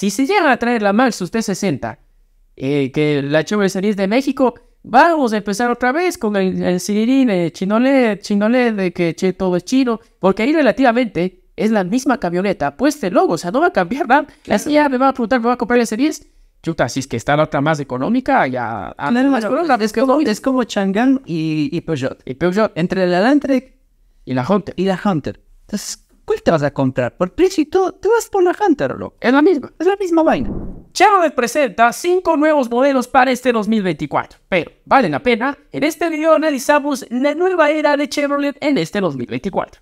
Si se llega a traer la Max usted 60, eh, que la Chevrolet Series de México, vamos a empezar otra vez con el, el Cirirín, el eh, Chinolé, de que todo es chino, porque ahí relativamente es la misma camioneta, pues el logo, o sea, no va a cambiar nada. La silla me va a preguntar, ¿me va a comprar el Series? Chuta, si es que está la otra más económica, ya. no, ah, más no, es, como, es como Chang'an y, y Peugeot. Y Peugeot. Entre la Landtrek y la Hunter. Y la Hunter. Entonces, ¿Cuál te vas a comprar? Por precio y todo, te vas por la Hunter, Es la misma, es la misma vaina. Chevrolet presenta 5 nuevos modelos para este 2024, pero vale la pena. En este video analizamos la nueva era de Chevrolet en este 2024.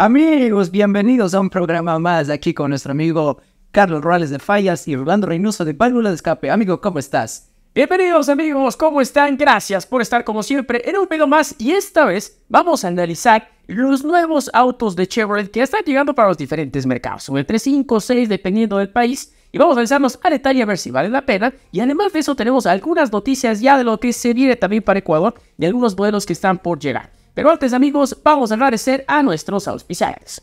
Amigos, bienvenidos a un programa más aquí con nuestro amigo Carlos Rurales de Fallas y Rolando Reynoso de Válvula de Escape. Amigo, ¿cómo estás? Bienvenidos amigos, ¿cómo están? Gracias por estar como siempre en un video más y esta vez vamos a analizar los nuevos autos de Chevrolet que están llegando para los diferentes mercados, un 3, 5, 6 dependiendo del país y vamos a analizarnos a detalle a ver si vale la pena y además de eso tenemos algunas noticias ya de lo que se viene también para Ecuador y algunos modelos que están por llegar. Pero antes amigos, vamos a agradecer a nuestros auspiciados.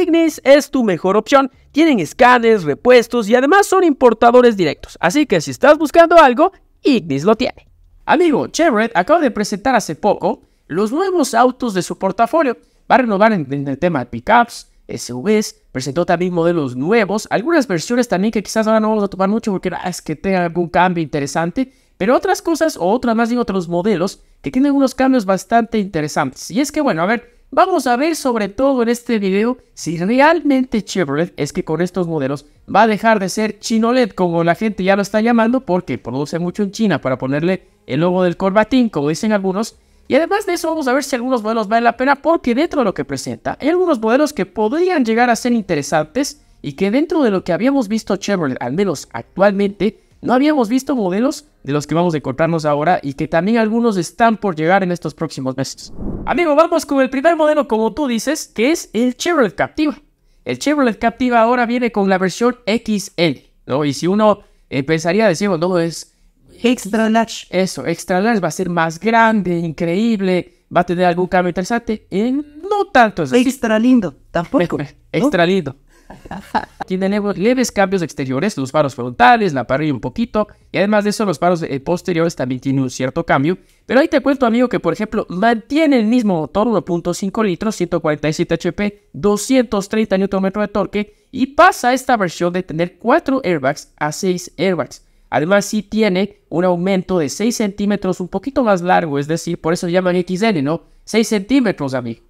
Ignis es tu mejor opción. Tienen escáneres, repuestos y además son importadores directos. Así que si estás buscando algo, Ignis lo tiene. Amigo, Chevrolet acaba de presentar hace poco los nuevos autos de su portafolio. Va a renovar en, el tema de pickups, SUVs, presentó también modelos nuevos, algunas versiones también que quizás ahora no vamos a tomar mucho porque ah, es que tenga algún cambio interesante, pero otras cosas o otras más bien otros modelos que tienen unos cambios bastante interesantes. Y es que bueno, a ver, Vamos a ver sobre todo en este video si realmente Chevrolet es que con estos modelos va a dejar de ser Chinolet como la gente ya lo está llamando porque produce mucho en China para ponerle el logo del corbatín como dicen algunos y además de eso vamos a ver si algunos modelos valen la pena porque dentro de lo que presenta hay algunos modelos que podrían llegar a ser interesantes y que dentro de lo que habíamos visto Chevrolet al menos actualmente no habíamos visto modelos de los que vamos a encontrarnos ahora y que también algunos están por llegar en estos próximos meses. Amigo, vamos con el primer modelo como tú dices, que es el Chevrolet Captiva. El Chevrolet Captiva ahora viene con la versión XL, ¿no? Y si uno empezaría pensaría decir, no, es... Extra large. Eso, extra large va a ser más grande, increíble, va a tener algún cambio interesante. Eh, no tanto. es Extra lindo, tampoco. extra lindo. Tiene leves cambios exteriores, los faros frontales, la parrilla un poquito. Y además de eso, los faros eh, posteriores también tienen un cierto cambio. Pero ahí te cuento, amigo, que por ejemplo, mantiene el mismo motor, 1.5 litros, 147 HP, 230 Nm de torque. Y pasa a esta versión de tener 4 airbags a 6 airbags. Además, sí tiene un aumento de 6 centímetros, un poquito más largo, es decir, por eso llaman xn ¿no? 6 centímetros, amigo.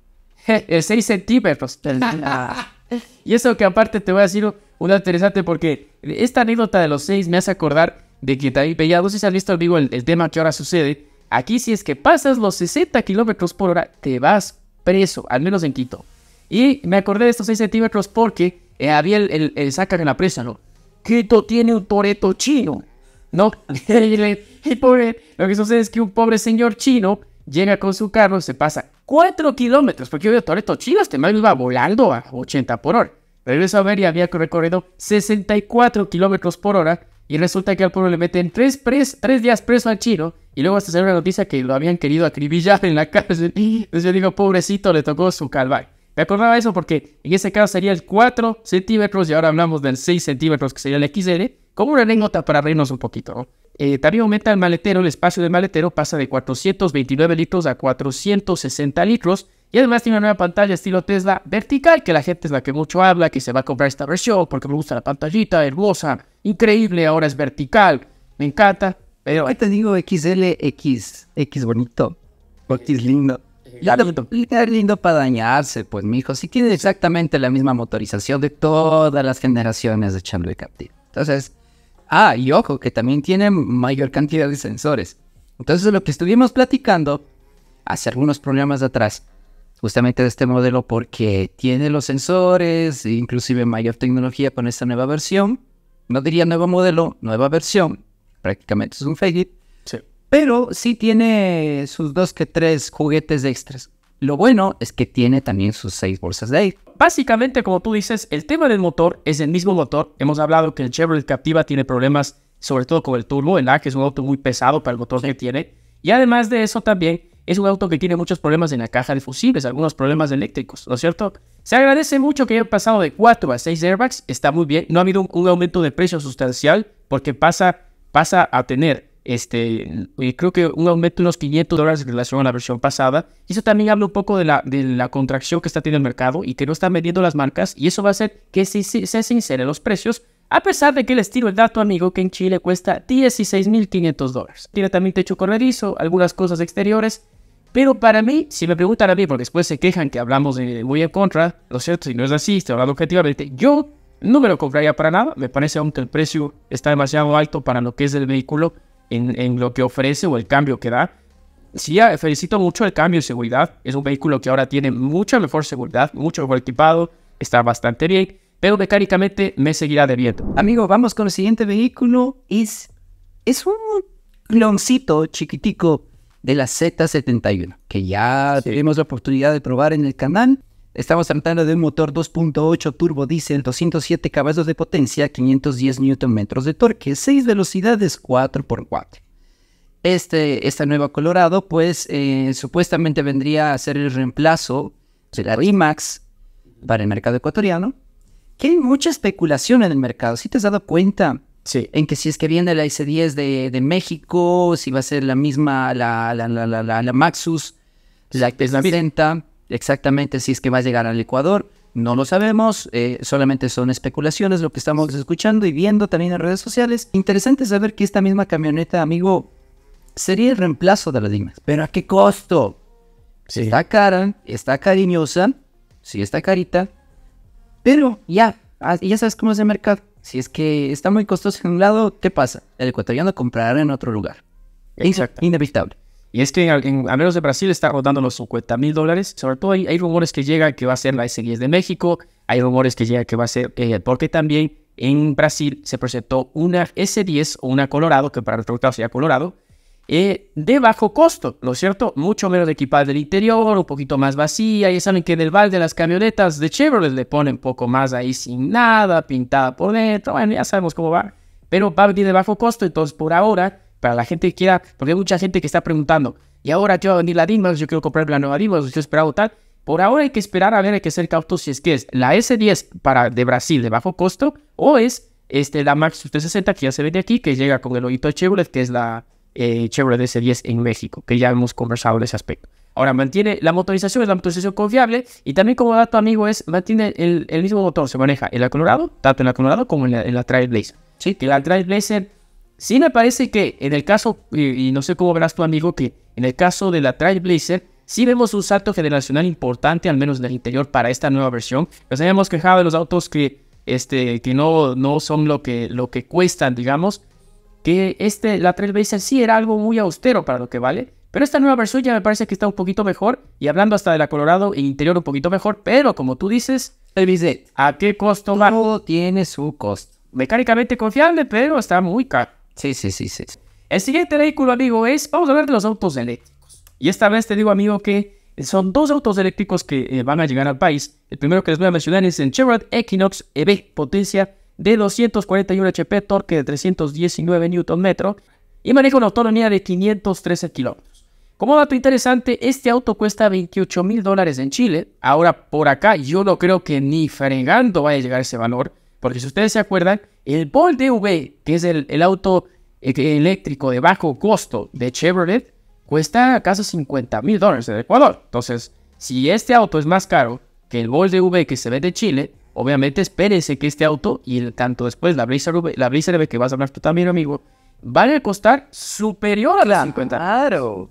6 eh, centímetros. Y eso que aparte te voy a decir una interesante porque esta anécdota de los seis me hace acordar de que también ya no sé si has visto amigo el, el, tema que ahora sucede. Aquí si es que pasas los 60 kilómetros por hora te vas preso, al menos en Quito. Y me acordé de estos 6 centímetros porque eh, había el, el, saca en la presa, ¿no? Quito tiene un toreto chino, ¿no? y pobre, lo que sucede es que un pobre señor chino llega con su carro, se pasa 4 kilómetros, porque yo Toreto chino, este mal iba volando a 80 por hora. Regreso a ver y había recorrido 64 kilómetros por hora. Y resulta que al pueblo le meten 3 días preso al chino. Y luego hasta salió una noticia que lo habían querido acribillar en la cárcel. Entonces yo digo, pobrecito, le tocó su calvario. Me acordaba eso porque en ese caso sería el 4 centímetros y ahora hablamos del 6 centímetros que sería el XR Como una anécdota para reírnos un poquito, ¿no? eh, también aumenta el maletero, el espacio del maletero pasa de 429 litros a 460 litros. Y además tiene una nueva pantalla estilo Tesla vertical, que la gente es la que mucho habla, que se va a comprar esta versión porque me gusta la pantallita, hermosa, increíble, ahora es vertical, me encanta. Pero ahí te digo XLX, X bonito, X lindo. Eh, ya lindo. lindo para dañarse, pues, hijo. Si tiene exactamente la misma motorización de todas las generaciones de Chandler Captive. Entonces, Ah, y ojo, que también tiene mayor cantidad de sensores. Entonces lo que estuvimos platicando hace algunos programas atrás, justamente de este modelo porque tiene los sensores, e inclusive mayor tecnología con esta nueva versión. No diría nuevo modelo, nueva versión. Prácticamente es un fake it, sí. Pero sí tiene sus dos que tres juguetes extras. Lo bueno es que tiene también sus seis bolsas de aire. Básicamente, como tú dices, el tema del motor es el mismo motor. Hemos hablado que el Chevrolet Captiva tiene problemas, sobre todo con el turbo, ¿verdad? que es un auto muy pesado para el motor que tiene. Y además de eso también es un auto que tiene muchos problemas en la caja de fusibles, algunos problemas eléctricos, ¿no es cierto? Se agradece mucho que haya pasado de 4 a 6 airbags, está muy bien, no ha habido un, aumento de precio sustancial porque pasa, pasa a tener este, creo que un aumento de unos 500 dólares en relación a la versión pasada. Y eso también habla un poco de la, de la contracción que está teniendo el mercado y que no están vendiendo las marcas. Y eso va a hacer que se, se sinceren los precios. A pesar de que les tiro el dato, amigo, que en Chile cuesta 16.500 dólares. Tiene también techo corredizo, algunas cosas exteriores. Pero para mí, si me preguntan a mí, porque después se quejan que hablamos de muy en contra, lo cierto, si no es así, estoy hablando objetivamente, yo no me lo compraría para nada. Me parece que el precio está demasiado alto para lo que es el vehículo en, lo que ofrece o el cambio que da. Sí, ah, felicito mucho el cambio de seguridad. Es un vehículo que ahora tiene mucha mejor seguridad, mucho mejor equipado, está bastante bien, pero mecánicamente me seguirá debiendo. Amigo, vamos con el siguiente vehículo. Es, es un cloncito chiquitico de la Z71, que ya tuvimos la oportunidad de probar en el canal. Estamos tratando de un motor 2.8 turbo diésel, 207 caballos de potencia, 510 Nm de torque, 6 velocidades 4x4. Este, esta nueva Colorado, pues eh, supuestamente vendría a ser el reemplazo de la Rimax para el mercado ecuatoriano, que hay mucha especulación en el mercado. Si te has dado cuenta sí. en que si es que viene la S10 de, México, si va a ser la misma, la, la, la, Maxus, la que es la Exactamente si es que va a llegar al Ecuador, no lo sabemos, eh, solamente son especulaciones lo que estamos escuchando y viendo también en redes sociales. Interesante saber que esta misma camioneta, amigo, sería el reemplazo de la dignas. Pero ¿a qué costo? Sí. Está cara, está cariñosa, sí está carita, pero ya, ah, ya sabes cómo es el mercado. Si es que está muy costoso en un lado, ¿qué pasa? El ecuatoriano comprará en otro lugar. Exacto. Inevitable. Y es que a menos de Brasil está rodando los 50 mil dólares. Sobre todo hay, rumores que llega que va a ser la S10 de México. Hay rumores que llega que va a ser... Eh, porque también en Brasil se presentó una S10 o una Colorado, que para el resultado sería Colorado, eh, de bajo costo, ¿no es cierto? Mucho menos equipada del interior, un poquito más vacía. Ya saben que en el balde de las camionetas de Chevrolet le ponen poco más ahí sin nada, pintada por dentro. Bueno, ya sabemos cómo va. Pero va a venir de bajo costo, entonces por ahora para la gente que quiera, porque hay mucha gente que está preguntando, y ahora yo voy a venir la Dimos, yo quiero comprar la nueva Dimos, yo he esperado tal. Por ahora hay que esperar a ver, hay que ser cautos si es que es la S10 para, de Brasil de bajo costo o es este, la Max 60 que ya se vende aquí, que llega con el ojito Chevrolet, que es la eh, Chevrolet S10 en México, que ya hemos conversado de ese aspecto. Ahora, mantiene la motorización, es la motorización confiable y también como dato amigo es, mantiene el, mismo motor, se maneja el Colorado tanto en el Colorado como en la, en la Trailblazer. Sí, que la Trailblazer Sí me parece que en el caso, eh, y, no sé cómo verás tu amigo, que en el caso de la Trailblazer, sí vemos un salto generacional importante, al menos en el interior, para esta nueva versión. Nos habíamos quejado de los autos que, este, que no, no son lo que, lo que cuestan, digamos. Que este, la Trailblazer sí era algo muy austero para lo que vale. Pero esta nueva versión ya me parece que está un poquito mejor. Y hablando hasta de la Colorado, el interior un poquito mejor. Pero como tú dices, ¿a qué costo? Todo tiene su costo. Mecánicamente confiable, pero está muy caro. Sí, sí, sí, sí. El siguiente vehículo, amigo, es, vamos a hablar de los autos eléctricos. Y esta vez te digo, amigo, que son dos autos eléctricos que eh, van a llegar al país. El primero que les voy a mencionar es el Chevrolet Equinox EV, potencia de 241 HP, torque de 319 Nm y maneja una autonomía de 513 Km Como dato interesante, este auto cuesta 28 mil dólares en Chile. Ahora, por acá, yo no creo que ni fregando vaya a llegar ese valor, porque si ustedes se acuerdan, el Bolt EV, que es el, auto eh, eléctrico de bajo costo de Chevrolet, cuesta acaso 50 mil dólares en Ecuador. Entonces, si este auto es más caro que el Bolt EV que se ve de Chile, obviamente espérese que este auto y el, tanto después la Blazer, EV la que vas a hablar tú también, amigo, van a costar superior a la 50 Claro.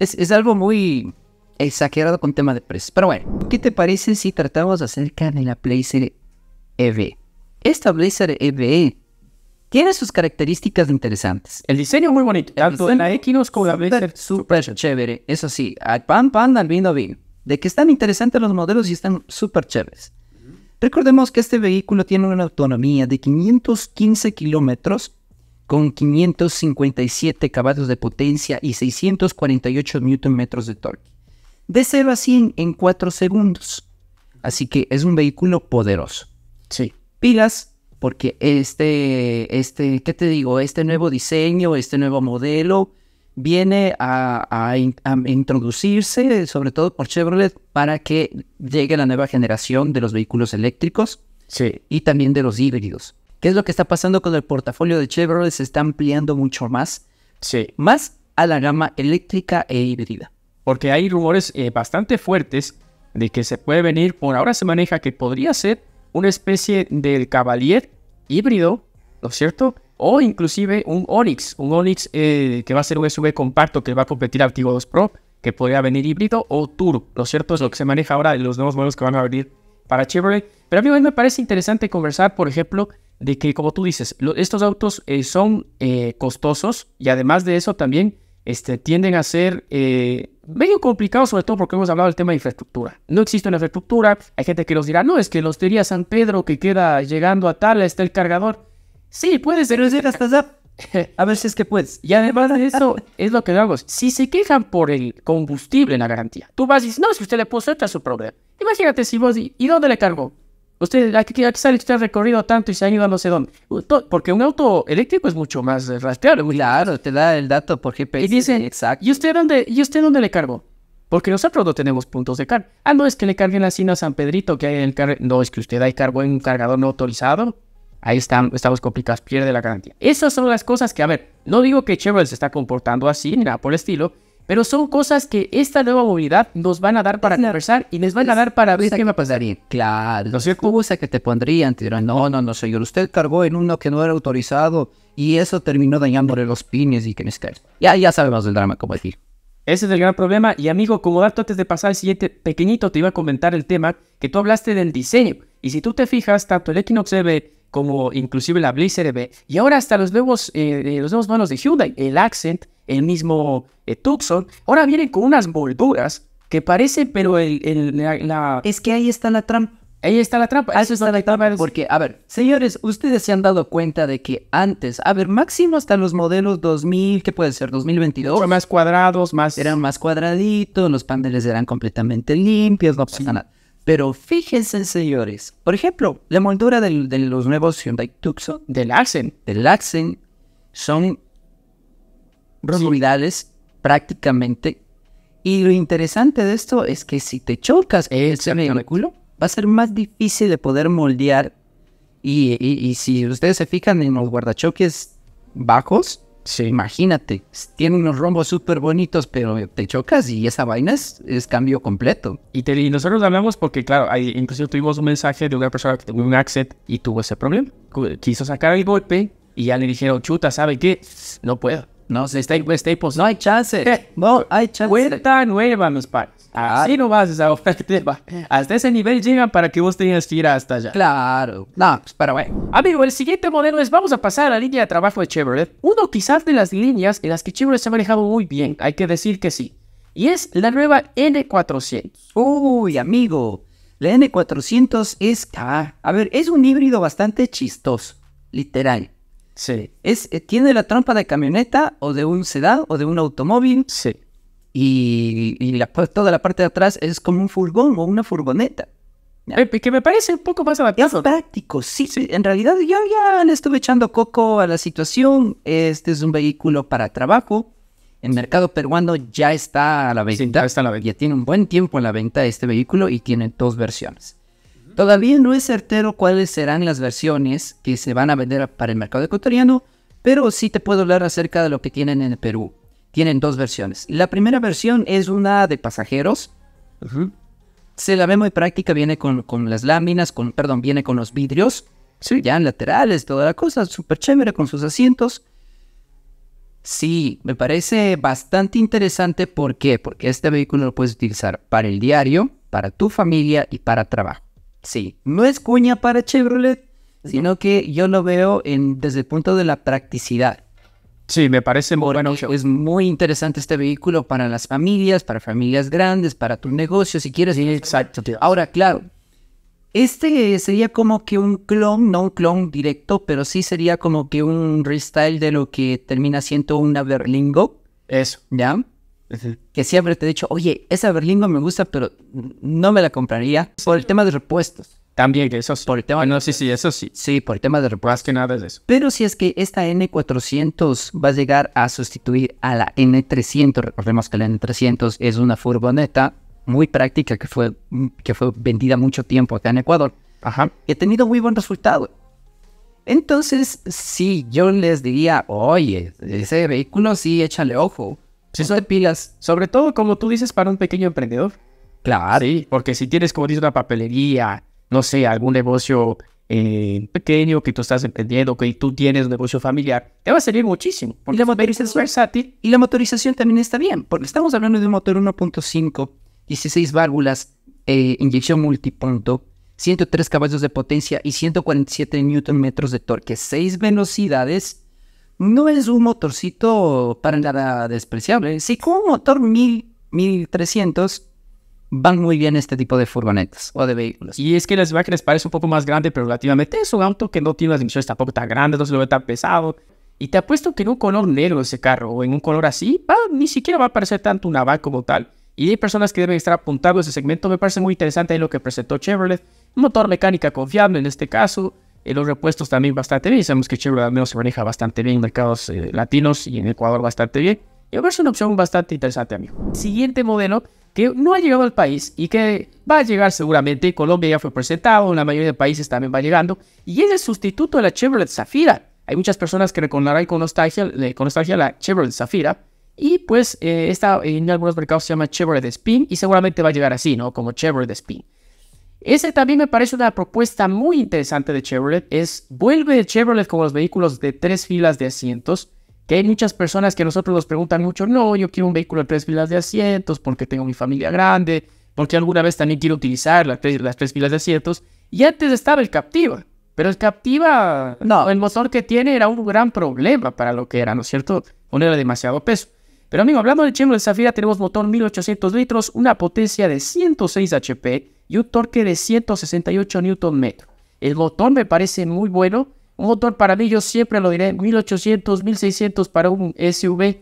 Es, es algo muy exagerado con tema de precios. Pero bueno, ¿qué te parece si tratamos acerca de la Blazer EV? Esta Blazer EVE e tiene sus características interesantes. El diseño es muy bonito, tanto en la Equinox como la Blazer. Súper chévere, eso sí, al pan pan al vino vino. De que están interesantes los modelos y están súper chéveres. Recordemos que este vehículo tiene una autonomía de 515 kilómetros con 557 caballos de potencia y 648 metros de torque. De 0 a 100 en 4 segundos. Así que es un vehículo poderoso. Sí pilas porque este, este, ¿qué te digo? Este nuevo diseño, este nuevo modelo viene a, introducirse, sobre todo por Chevrolet, para que llegue la nueva generación de los vehículos eléctricos sí. y también de los híbridos. ¿Qué es lo que está pasando con el portafolio de Chevrolet? Se está ampliando mucho más. Sí. Más a la gama eléctrica e híbrida. Porque hay rumores eh, bastante fuertes de que se puede venir, por ahora se maneja que podría ser una especie del Cavalier híbrido, ¿no es cierto? O inclusive un Onix, un Onix eh, que va a ser un SUV compacto que va a competir al Tigo 2 Pro, que podría venir híbrido o tour ¿no es cierto? Es lo que se maneja ahora en los nuevos modelos que van a abrir para Chevrolet. Pero a mí me parece interesante conversar, por ejemplo, de que, como tú dices, estos autos eh, son eh, costosos y además de eso también este, tienden a ser eh, medio complicados, sobre todo porque hemos hablado del tema de infraestructura. No existe una infraestructura, hay gente que nos dirá, no, es que los hostería San Pedro que queda llegando a tal, está el cargador. Sí, puede ser es hasta a ver si es que puedes. Y además de eso, es lo que hago. Si se quejan por el combustible en la garantía, tú vas y dices, no, si usted le puso, otra es su problema. Imagínate si vos, ¿y dónde le cargó? Usted, aquí usted ha recorrido tanto y se ha ido a no sé dónde. Porque un auto eléctrico es mucho más eh, rastreable. Claro, te da el dato por GPS. Y dice, Exacto. ¿y usted dónde, y usted dónde le cargó? Porque nosotros no tenemos puntos de carga. Ah, no, es que le carguen la a San Pedrito que hay en el No, es que usted hay cargó en un cargador no autorizado. Ahí están, estamos complicados, pierde la garantía. Esas son las cosas que, a ver, no digo que Chevrolet se está comportando así, ni nada por el estilo, pero son cosas que esta nueva movilidad nos van a dar para conversar y les van a dar para ver qué me pasaría. Claro, no sé cómo que te pondrían, te dirán, no, no, no, señor, usted cargó en uno que no era autorizado y eso terminó dañándole los pines y que me Ya, ya sabemos del drama, como decir. Ese es el gran problema. Y amigo, como dato antes de pasar al siguiente pequeñito, te iba a comentar el tema que tú hablaste del diseño. Y si tú te fijas, tanto el Equinox EV como inclusive la Blizzard B, y ahora hasta los nuevos, eh, los nuevos manos de Hyundai, el Accent, el mismo eh, Tucson, ahora vienen con unas molduras que parece, pero el, la, Es que ahí está la trampa. Ahí está la trampa. Eso está la trampa. Porque, a ver, señores, ustedes se han dado cuenta de que antes, a ver, máximo hasta los modelos 2000, ¿qué puede ser? 2022. Eran más cuadrados, más... Eran más cuadraditos, los paneles eran completamente limpios, no pasa nada. Pero fíjense, señores, por ejemplo, la moldura de los nuevos Hyundai Tucson, del Accent, del Accent, son ruidales prácticamente. Y lo interesante de esto es que si te chocas el culo, va a ser más difícil de poder moldear. y si ustedes se fijan en los guardachoques bajos, Sí. Imagínate, tiene unos rombos súper bonitos, pero te chocas y esa vaina es, cambio completo. Y, nosotros hablamos porque, claro, hay, incluso tuvimos un mensaje de una persona que tuvo un accent y tuvo ese problema. Quiso sacar el golpe y ya le dijeron, chuta, ¿sabe qué? No puedo. No, hay chance. Eh, no eh, hay chance. Cuenta nueva, mis padres. Ah. Así no vas a oferta. Eh. Hasta ese nivel llegan para que vos tengas que ir hasta allá. Claro. No, pues, pero bueno. Amigo, el siguiente modelo es vamos a pasar a la línea de trabajo de Chevrolet. Uno quizás de las líneas en las que Chevrolet se ha manejado muy bien. Hay que decir que sí. Y es la nueva N400. Uy, amigo. La N400 es... K, ah, a ver, es un híbrido bastante chistoso. Literal. Sí. Es, eh, ¿Tiene la trampa de camioneta o de un sedán o de un automóvil? Sí. Y, toda la parte de atrás es como un furgón o una furgoneta. Que me parece un poco más práctico, sí, En realidad yo ya le estuve echando coco a la situación. Este es un vehículo para trabajo. El mercado peruano ya está a la ya está a la venta. Ya tiene un buen tiempo en la venta este vehículo y tiene dos versiones. Todavía no es certero cuáles serán las versiones que se van a vender para el mercado ecuatoriano, pero sí te puedo hablar acerca de lo que tienen en el Perú. Tienen dos versiones. La primera versión es una de pasajeros. Se la ve muy práctica, viene con, las láminas, con, perdón, viene con los vidrios, sí. ya en laterales, toda la cosa, súper chévere con sus asientos. Sí, me parece bastante interesante. ¿Por qué? Porque este vehículo lo puedes utilizar para el diario, para tu familia y para trabajo. Sí, no es cuña para Chevrolet, sino que yo lo veo en, desde el punto de la practicidad. Sí, me parece muy bueno. Es muy interesante este vehículo para las familias, para familias grandes, para tu negocio, si quieres. Exacto. Ahora, claro, este sería como que un clon, no un clon directo, pero sí sería como que un restyle de lo que termina siendo una Berlingo. Eso. ¿Ya? Que siempre te he dicho, oye, esa berlingo me gusta, pero no me la compraría por el tema de repuestos. También, eso sí. Por el tema bueno, de... sí, sí, eso sí. Sí, por el tema de repuestos. Más que nada es eso. Pero si es que esta N400 va a llegar a sustituir a la N300, recordemos que la N300 es una furgoneta muy práctica que fue, que fue vendida mucho tiempo acá en Ecuador. Ajá. Y ha tenido muy buen resultado. Entonces, sí, yo les diría, oye, ese vehículo sí, échale ojo. Si pues pilas, sobre todo como tú dices, para un pequeño emprendedor. Claro, sí, porque si tienes, como dices, una papelería, no sé, algún negocio eh, pequeño que tú estás emprendiendo, que tú tienes un negocio familiar, te va a servir muchísimo. Y la, motorización, versátil. y la motorización también está bien, porque estamos hablando de un motor 1.5, 16 válvulas, eh, inyección multipunto, 103 caballos de potencia y 147 metros de torque, 6 velocidades no es un motorcito para nada despreciable. si con un motor 1300 van muy bien este tipo de furgonetas o de vehículos. Y es que las les parece un poco más grande, pero relativamente es un auto que no tiene las dimensiones tampoco tan grandes, no se lo ve tan pesado. Y te apuesto que en un color negro ese carro o en un color así, ni siquiera va a parecer tanto una van como tal. Y hay personas que deben estar apuntando a ese segmento. Me parece muy interesante lo que presentó Chevrolet. Un motor mecánica confiable en este caso eh, los repuestos también bastante bien. Sabemos que Chevrolet al menos se maneja bastante bien en mercados eh, latinos y en Ecuador bastante bien. Y es una opción bastante interesante, amigo. Siguiente modelo que no ha llegado al país y que va a llegar seguramente. Colombia ya fue presentado, en la mayoría de países también va llegando. Y es el sustituto de la Chevrolet Zafira. Hay muchas personas que recordarán con nostalgia, con nostalgia la Chevrolet Zafira. Y pues está eh, esta en algunos mercados se llama Chevrolet Spin y seguramente va a llegar así, ¿no? Como Chevrolet Spin. Ese también me parece una propuesta muy interesante de Chevrolet, es vuelve el Chevrolet con los vehículos de tres filas de asientos, que hay muchas personas que nosotros nos preguntan mucho, no, yo quiero un vehículo de tres filas de asientos porque tengo mi familia grande, porque alguna vez también quiero utilizar las tres, las tres filas de asientos, y antes estaba el Captiva, pero el Captiva, no. el motor que tiene era un gran problema para lo que era, ¿no es cierto? era demasiado peso. Pero amigo, hablando del de Zafira, tenemos motor 1800 litros, una potencia de 106 HP y un torque de 168 Nm. El motor me parece muy bueno. Un motor para mí, yo siempre lo diré, 1800, 1600 para un SUV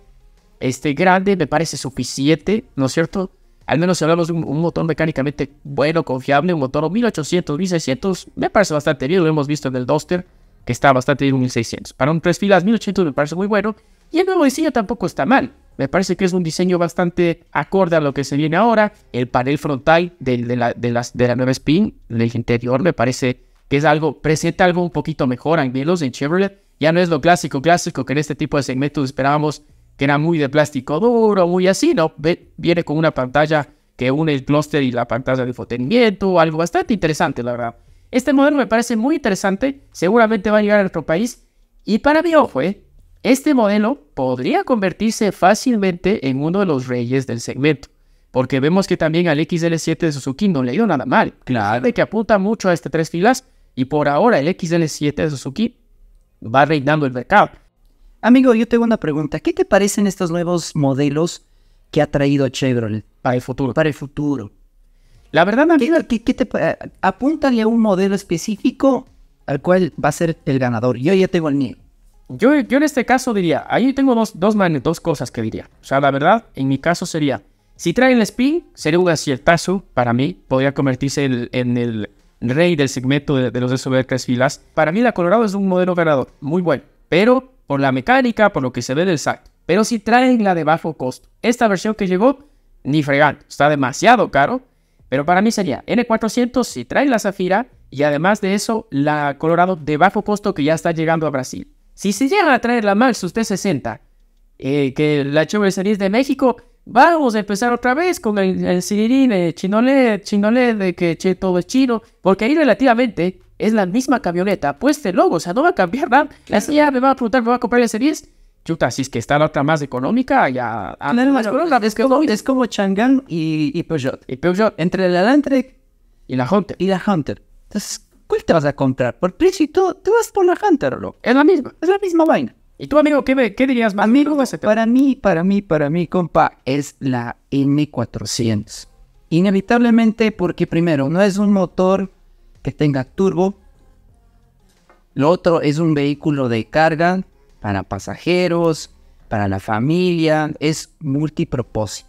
este, grande me parece suficiente, ¿no es cierto? Al menos si hablamos de un, un motor mecánicamente bueno, confiable, un motor 1800, 1600, me parece bastante bien, lo hemos visto en el Duster, que está bastante bien, 1600. Para un tres filas, 1800 me parece muy bueno. Y el nuevo diseño tampoco está mal. Me parece que es un diseño bastante acorde a lo que se viene ahora. El panel frontal de, la, de, las, de la, nueva Spin, el interior, me parece que es algo, presenta algo un poquito mejor, al menos en Chevrolet. Ya no es lo clásico, clásico que en este tipo de segmentos esperábamos que era muy de plástico duro, muy así, ¿no? Viene con una pantalla que une el clúster y la pantalla de infotenimiento, algo bastante interesante, la verdad. Este modelo me parece muy interesante, seguramente va a llegar a nuestro país. Y para mí, ojo, eh, este modelo podría convertirse fácilmente en uno de los reyes del segmento, porque vemos que también al XL7 de Suzuki no le ha ido nada mal. Claro. que apunta mucho a este tres filas y por ahora el XL7 de Suzuki va reinando el mercado. Amigo, yo tengo una pregunta. ¿Qué te parecen estos nuevos modelos que ha traído Chevrolet? Para el futuro. Para el futuro. La verdad, amigo. ¿Qué, te, apúntale a un modelo específico al cual va a ser el ganador. Yo ya tengo el mío. Yo, en este caso diría, ahí tengo dos, dos, dos cosas que diría. O sea, la verdad, en mi caso sería, si traen el spin, sería un aciertazo para mí. Podría convertirse en, el rey del segmento de, los SUV tres filas. Para mí la Colorado es un modelo ganador, muy bueno. Pero por la mecánica, por lo que se ve del sac. Pero si traen la de bajo costo. Esta versión que llegó, ni fregar Está demasiado caro. Pero para mí sería N400 si traen la Zafira. Y además de eso, la Colorado de bajo costo que ya está llegando a Brasil. Si se llega a traer la Max usted 60, eh, que la Chevrolet Series de México, vamos a empezar otra vez con el, el Cirirín, el Chinole, Chinole, de que todo es chino, porque ahí relativamente es la misma camioneta, pues el logo, o sea, no va a cambiar nada. La silla me va a preguntar, ¿me va a comprar el Series? Chuta, si es que está la otra más económica, ya. Ah, más es, como, es Chang'an y, Peugeot. Y Peugeot. Entre la Landtrek y la Hunter. Y la Hunter. Entonces, ¿Cuál te vas a comprar? Por precio y te vas por la Hunter, loco. Es la misma, es la misma vaina. ¿Y tú, amigo, qué, qué dirías más? Amigo, para mí, para mí, para mí, compa, es la N400. Inevitablemente porque, primero, no es un motor que tenga turbo. Lo otro es un vehículo de carga para pasajeros, para la familia. Es multipropósito.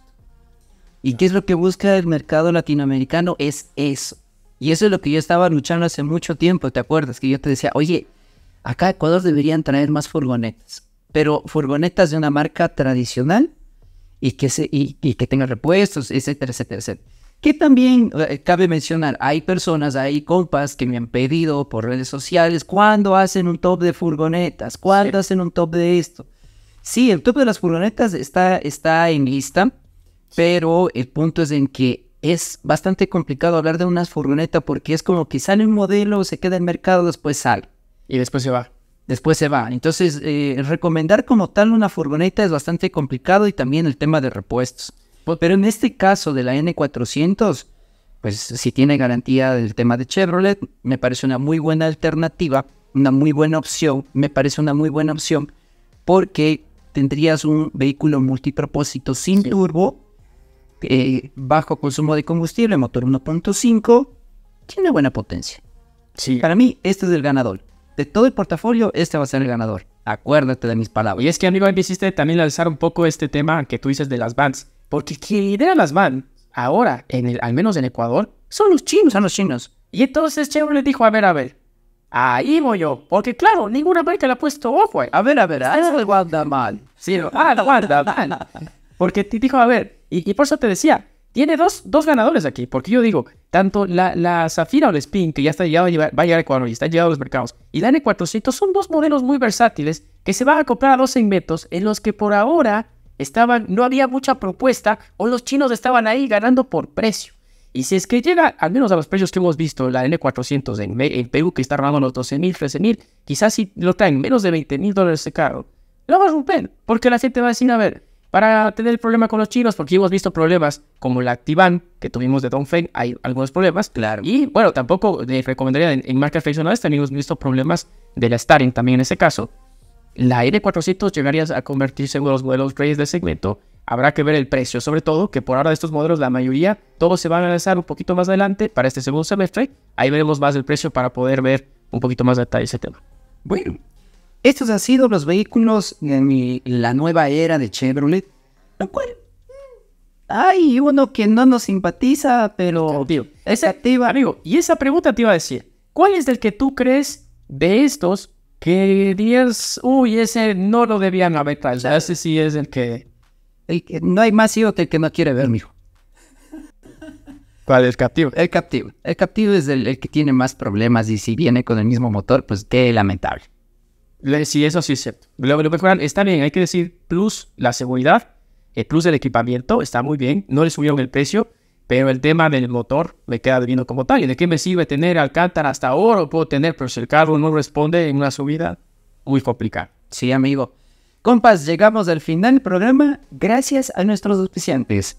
¿Y qué es lo que busca el mercado latinoamericano? Es eso. Y eso es lo que yo estaba luchando hace mucho tiempo, ¿te acuerdas? Que yo te decía, oye, acá Ecuador deberían traer más furgonetas, pero furgonetas de una marca tradicional y que, se, y, que tenga repuestos, etcétera, etcétera, Que también eh, cabe mencionar, hay personas, hay compas que me han pedido por redes sociales, ¿cuándo hacen un top de furgonetas? ¿Cuándo hacen un top de esto? Sí, el top de las furgonetas está, está en lista, pero el punto es en que es bastante complicado hablar de una furgoneta porque es como que sale un modelo, se queda en el mercado, después sale. Y después se va. Después se va. Entonces, eh, recomendar como tal una furgoneta es bastante complicado y también el tema de repuestos. Pues, pero en este caso de la N400, pues si tiene garantía del tema de Chevrolet, me parece una muy buena alternativa, una muy buena opción, me parece una muy buena opción porque tendrías un vehículo multipropósito sin turbo eh, bajo consumo de combustible, motor 1.5, tiene buena potencia. Sí. Para mí, este es el ganador. De todo el portafolio, este va a ser el ganador. Acuérdate de mis palabras. Y es que, amigo, hiciste también alzar un poco este tema que tú dices de las vans. Porque quien lidera las vans ahora, en el, al menos en Ecuador, son los chinos. Son los chinos. Y entonces Chevrolet dijo, a ver, a ver, Ahí voy yo, porque claro, ninguna marca le ha puesto ojo. A ver, a ver, ah, es el Sí, ah, el Porque te dijo, a ver, y, por eso te decía, tiene dos, dos, ganadores aquí, porque yo digo, tanto la, la Zafira o la Spin, que ya está llegado, va a llegar a Ecuador y está llegado a los mercados, y la N400 son dos modelos muy versátiles que se van a comprar a dos segmentos en los que por ahora estaban, no había mucha propuesta o los chinos estaban ahí ganando por precio. Y si es que llega, al menos a los precios que hemos visto, la N400 en, en Perú, que está armando los 12.000, 13.000, quizás si lo traen menos de 20.000 dólares de carro, lo va a romper, porque la gente va a decir, a ver, para tener el problema con los chinos, porque hemos visto problemas como la Activan, que tuvimos de Dongfeng, hay algunos problemas. Claro. Y bueno, tampoco les recomendaría en, marcas tradicionales, también hemos visto problemas de la Staring también en ese caso. La r 400 llegaría a convertirse en uno de los modelos reyes del segmento. Habrá que ver el precio, sobre todo que por ahora de estos modelos, la mayoría, todos se van a lanzar un poquito más adelante para este segundo semestre. Ahí veremos más el precio para poder ver un poquito más de detalle ese tema. Bueno, estos han sido los vehículos en la nueva era de Chevrolet, lo cual hay uno que no nos simpatiza, pero tío, Es activa. Amigo, y esa pregunta te iba a decir, ¿cuál es el que tú crees de estos que dirías, uy, ese no lo debían haber traído? Ese sí es el que... No hay más hijo que el que no quiere ver, mijo. ¿Cuál? ¿El Captivo? El Captivo. El Captivo es el que tiene más problemas y si viene con el mismo motor, pues qué lamentable si sí, eso sí es Lo, lo está bien, hay que decir, plus la seguridad, el plus el equipamiento, está muy bien. No le subieron el precio, pero el tema del motor me queda debiendo como tal. ¿Y de qué me sirve tener Alcántara hasta ahora? puedo tener, pero si el carro no responde en una subida, muy complicado. Sí, amigo. Compas, llegamos al final del programa gracias a nuestros auspiciantes.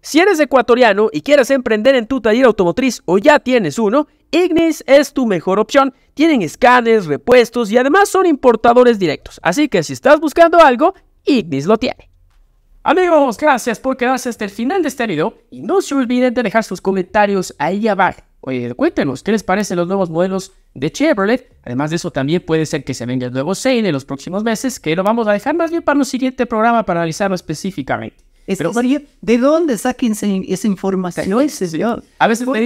Si eres ecuatoriano y quieres emprender en tu taller automotriz o ya tienes uno, Ignis es tu mejor opción. Tienen escáneres, repuestos y además son importadores directos. Así que si estás buscando algo, Ignis lo tiene. Amigos, gracias por quedarse hasta el final de este video y no se olviden de dejar sus comentarios ahí abajo. Oye, cuéntenos qué les parecen los nuevos modelos de Chevrolet. Además de eso, también puede ser que se venga el nuevo Sein en los próximos meses, que lo vamos a dejar más bien para un siguiente programa para analizarlo específicamente. ¿De dónde saquen esa información, es sí. A veces me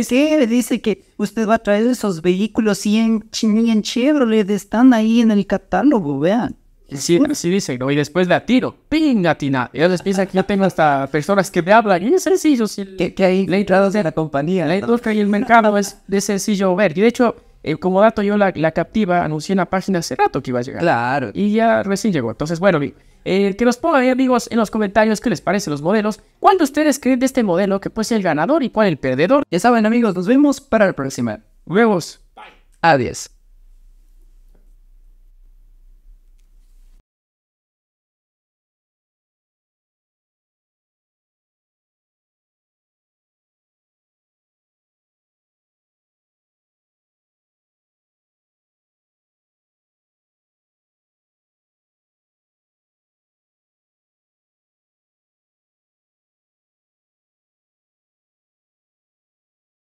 dice... que usted va a traer esos vehículos y en, en Chevrolet están ahí en el catálogo? Vean. Sí, así dicen, ¿no? Y después la tiro. ¡Ping! Latina. Y les piensan que yo tengo hasta personas que me hablan. Y es sencillo. que, hay entradas de la compañía. La industria y el mercado es de sencillo ver. Y de hecho, eh, como dato, yo la, la captiva anuncié en la página hace rato que iba a llegar. Claro. Y ya recién llegó. Entonces, bueno, eh, que nos pongan ahí amigos en los comentarios qué les parecen los modelos, cuál de ustedes creen de este modelo que puede ser el ganador y cuál el perdedor. Ya saben amigos, nos vemos para la próxima. Huevos, Bye. Adiós.